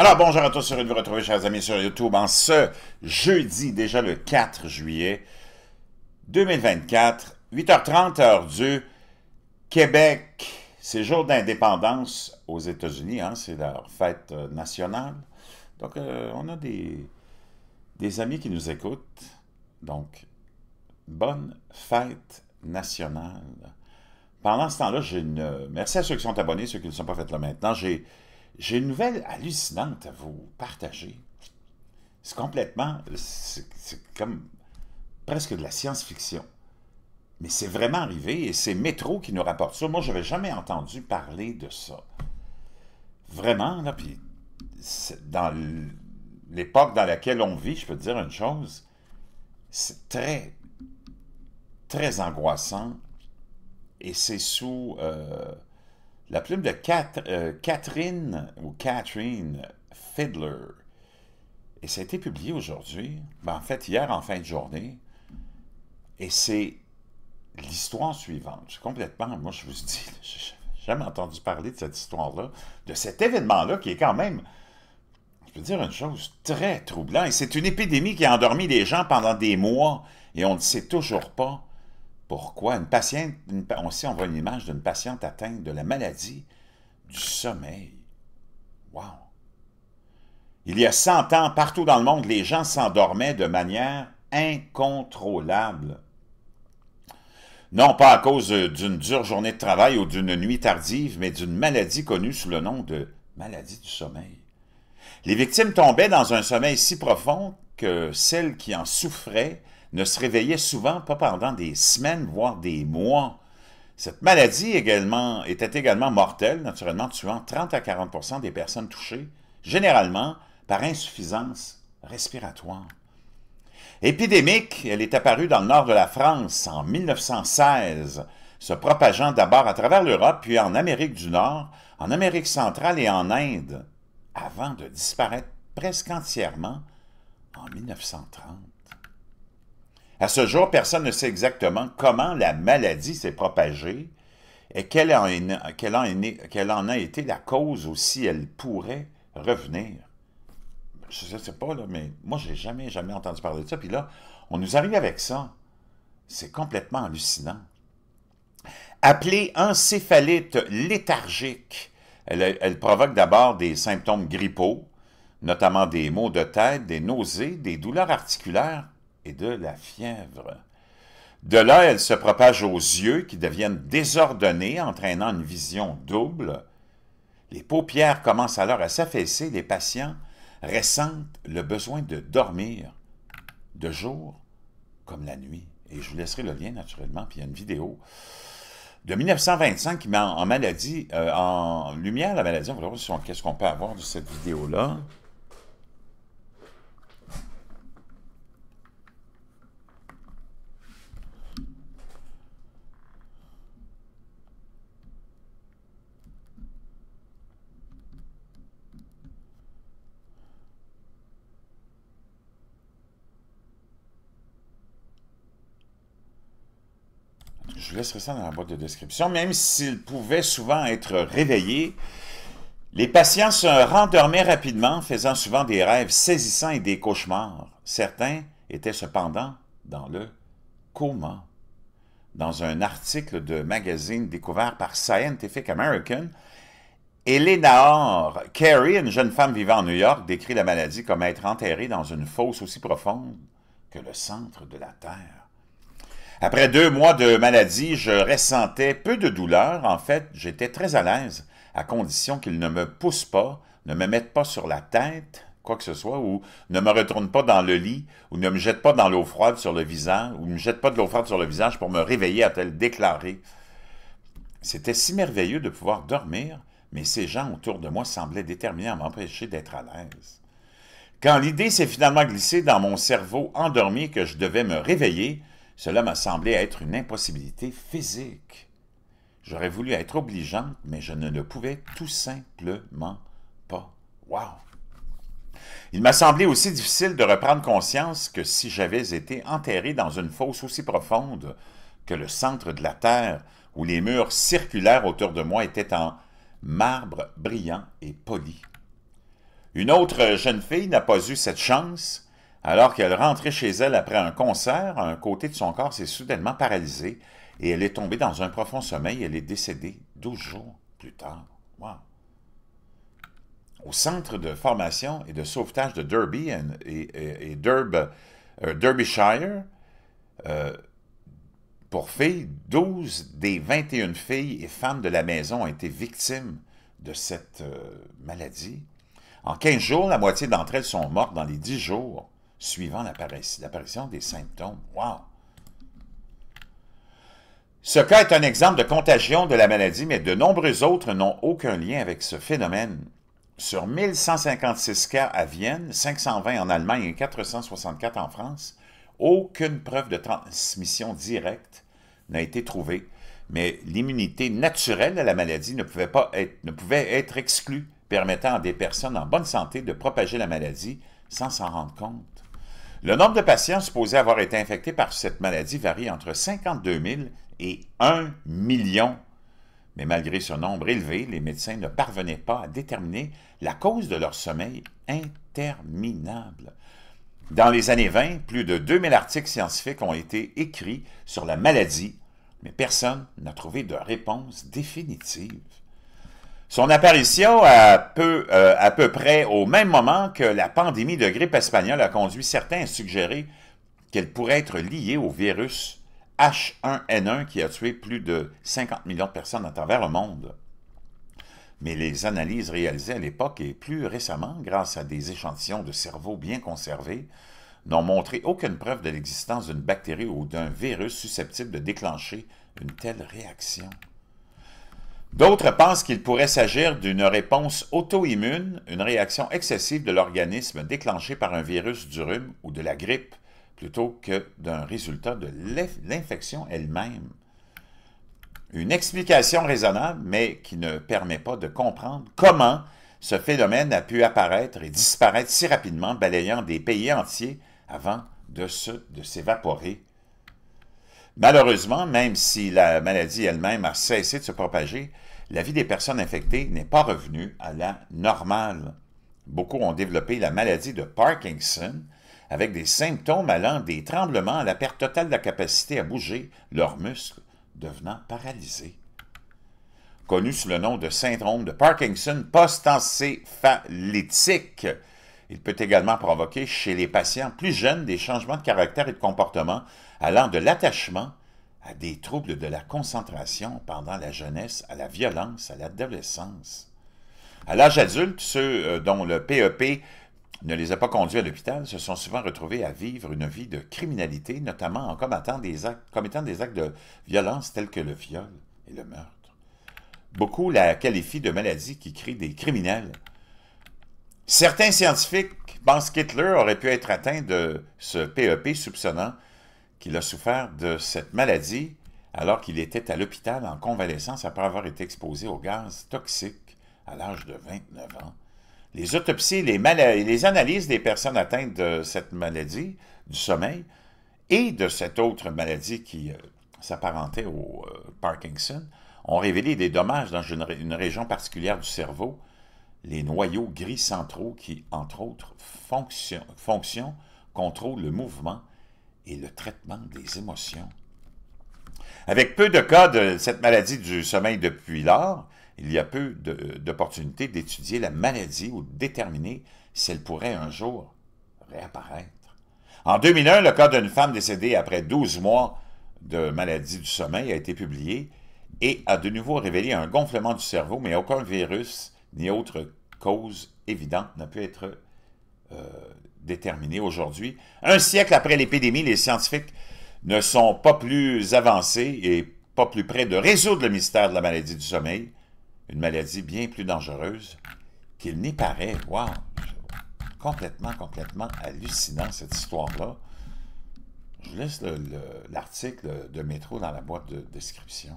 Alors, bonjour à tous, heureux de vous retrouver, chers amis, sur YouTube, en ce jeudi, déjà le 4 juillet 2024, 8h30, heure du Québec. C'est jour d'indépendance aux États-Unis, hein, c'est leur fête euh, nationale. Donc, euh, on a des, des amis qui nous écoutent. Donc, bonne fête nationale. Pendant ce temps-là, j'ai une... Merci à ceux qui sont abonnés, ceux qui ne sont pas faits là maintenant. J'ai j'ai une nouvelle hallucinante à vous partager. C'est complètement, c'est comme presque de la science-fiction. Mais c'est vraiment arrivé et c'est Métro qui nous rapporte ça. Moi, je n'avais jamais entendu parler de ça. Vraiment, là, puis dans l'époque dans laquelle on vit, je peux te dire une chose, c'est très, très angoissant et c'est sous... Euh, la plume de euh, Catherine ou Catherine Fiddler. Et ça a été publié aujourd'hui, ben, en fait hier en fin de journée. Et c'est l'histoire suivante. Complètement, moi je vous dis, n'ai jamais entendu parler de cette histoire-là, de cet événement-là qui est quand même, je peux dire une chose, très troublant. Et c'est une épidémie qui a endormi les gens pendant des mois et on ne sait toujours pas pourquoi? Une patiente, on sait, on voit une image d'une patiente atteinte de la maladie du sommeil. Wow! Il y a 100 ans, partout dans le monde, les gens s'endormaient de manière incontrôlable. Non pas à cause euh, d'une dure journée de travail ou d'une nuit tardive, mais d'une maladie connue sous le nom de maladie du sommeil. Les victimes tombaient dans un sommeil si profond que celles qui en souffraient ne se réveillait souvent pas pendant des semaines, voire des mois. Cette maladie également, était également mortelle, naturellement tuant 30 à 40 des personnes touchées, généralement par insuffisance respiratoire. Épidémique, elle est apparue dans le nord de la France en 1916, se propageant d'abord à travers l'Europe, puis en Amérique du Nord, en Amérique centrale et en Inde, avant de disparaître presque entièrement en 1930. À ce jour, personne ne sait exactement comment la maladie s'est propagée et quelle en, a été la cause ou si elle pourrait revenir. Je ne sais pas, là, mais moi, j'ai jamais, jamais entendu parler de ça. Puis là, on nous arrive avec ça. C'est complètement hallucinant. Appelée encéphalite léthargique, elle, elle provoque d'abord des symptômes grippaux, notamment des maux de tête, des nausées, des douleurs articulaires, de la fièvre. De là, elle se propage aux yeux qui deviennent désordonnés, entraînant une vision double. Les paupières commencent alors à s'affaisser, les patients ressentent le besoin de dormir, de jour comme la nuit. Et je vous laisserai le lien naturellement, puis il y a une vidéo de 1925 qui met en, maladie, euh, en lumière la maladie. On va voir qu'est-ce qu'on peut avoir de cette vidéo-là. je vous laisserai ça dans la boîte de description. Même s'ils pouvaient souvent être réveillés, les patients se rendormaient rapidement, faisant souvent des rêves saisissants et des cauchemars. Certains étaient cependant dans le coma. Dans un article de magazine découvert par Scientific American, Eleanor Carey, une jeune femme vivant à New York, décrit la maladie comme être enterrée dans une fosse aussi profonde que le centre de la Terre. Après deux mois de maladie, je ressentais peu de douleur. En fait, j'étais très à l'aise, à condition qu'ils ne me pousse pas, ne me mettent pas sur la tête, quoi que ce soit, ou ne me retourne pas dans le lit, ou ne me jette pas dans l'eau froide sur le visage, ou ne me jette pas de l'eau froide sur le visage pour me réveiller, a-t-elle déclaré. C'était si merveilleux de pouvoir dormir, mais ces gens autour de moi semblaient déterminés à m'empêcher d'être à l'aise. Quand l'idée s'est finalement glissée dans mon cerveau endormi que je devais me réveiller, cela m'a semblé être une impossibilité physique. J'aurais voulu être obligeante, mais je ne le pouvais tout simplement pas. Wow! Il m'a semblé aussi difficile de reprendre conscience que si j'avais été enterré dans une fosse aussi profonde que le centre de la Terre, où les murs circulaires autour de moi étaient en marbre brillant et poli. Une autre jeune fille n'a pas eu cette chance, alors qu'elle rentrait chez elle après un concert, un côté de son corps s'est soudainement paralysé et elle est tombée dans un profond sommeil. Elle est décédée 12 jours plus tard. Au centre de formation et de sauvetage de Derby et, euh, Derbyshire, euh, pour filles, 12 des 21 filles et femmes de la maison ont été victimes de cette euh, maladie. En 15 jours, la moitié d'entre elles sont mortes dans les 10 jours suivant l'apparition des symptômes. Wow! Ce cas est un exemple de contagion de la maladie, mais de nombreux autres n'ont aucun lien avec ce phénomène. Sur 1156 cas à Vienne, 520 en Allemagne et 464 en France, aucune preuve de transmission directe n'a été trouvée, mais l'immunité naturelle à la maladie ne pouvait, pas ne pouvait être exclue, permettant à des personnes en bonne santé de propager la maladie sans s'en rendre compte. Le nombre de patients supposés avoir été infectés par cette maladie varie entre 52 000 et 1 million. Mais malgré ce nombre élevé, les médecins ne parvenaient pas à déterminer la cause de leur sommeil interminable. Dans les années 20, plus de 2000 articles scientifiques ont été écrits sur la maladie, mais personne n'a trouvé de réponse définitive. Son apparition à peu, euh, à peu près au même moment que la pandémie de grippe espagnole a conduit certains à suggérer qu'elle pourrait être liée au virus H1N1 qui a tué plus de 50 millions de personnes à travers le monde. Mais les analyses réalisées à l'époque et plus récemment, grâce à des échantillons de cerveau bien conservés, n'ont montré aucune preuve de l'existence d'une bactérie ou d'un virus susceptible de déclencher une telle réaction. D'autres pensent qu'il pourrait s'agir d'une réponse auto-immune, une réaction excessive de l'organisme déclenchée par un virus du rhume ou de la grippe, plutôt que d'un résultat de l'infection elle-même. Une explication raisonnable, mais qui ne permet pas de comprendre comment ce phénomène a pu apparaître et disparaître si rapidement, balayant des pays entiers avant de s'évaporer Malheureusement, même si la maladie elle-même a cessé de se propager, la vie des personnes infectées n'est pas revenue à la normale. Beaucoup ont développé la maladie de Parkinson avec des symptômes allant des tremblements à la perte totale de la capacité à bouger, leurs muscles devenant paralysés. Connu sous le nom de syndrome de Parkinson post », il peut également provoquer chez les patients plus jeunes des changements de caractère et de comportement allant de l'attachement à des troubles de la concentration pendant la jeunesse, à la violence, à l'adolescence. À l'âge adulte, ceux euh, dont le PEP e ne les a pas conduits à l'hôpital se sont souvent retrouvés à vivre une vie de criminalité, notamment en commettant des actes, commettant des actes de violence tels que le viol et le meurtre. Beaucoup la qualifient de maladie qui crée des criminels Certains scientifiques pensent qu'Hitler aurait pu être atteint de ce PEP e soupçonnant qu'il a souffert de cette maladie alors qu'il était à l'hôpital en convalescence après avoir été exposé au gaz toxique à l'âge de 29 ans. Les autopsies les et les analyses des personnes atteintes de cette maladie du sommeil et de cette autre maladie qui euh, s'apparentait au euh, Parkinson ont révélé des dommages dans une région particulière du cerveau les noyaux gris centraux qui, entre autres fonctionnent, contrôlent le mouvement et le traitement des émotions. Avec peu de cas de cette maladie du sommeil depuis lors, il y a peu d'opportunités d'étudier la maladie ou de déterminer si elle pourrait un jour réapparaître. En 2001, le cas d'une femme décédée après 12 mois de maladie du sommeil a été publié et a de nouveau révélé un gonflement du cerveau, mais aucun virus ni autre cause évidente n'a peut être euh, déterminée aujourd'hui. Un siècle après l'épidémie, les scientifiques ne sont pas plus avancés et pas plus près de résoudre le mystère de la maladie du sommeil, une maladie bien plus dangereuse qu'il n'y paraît. Wow! Complètement, complètement hallucinant, cette histoire-là. Je laisse l'article de Métro dans la boîte de description.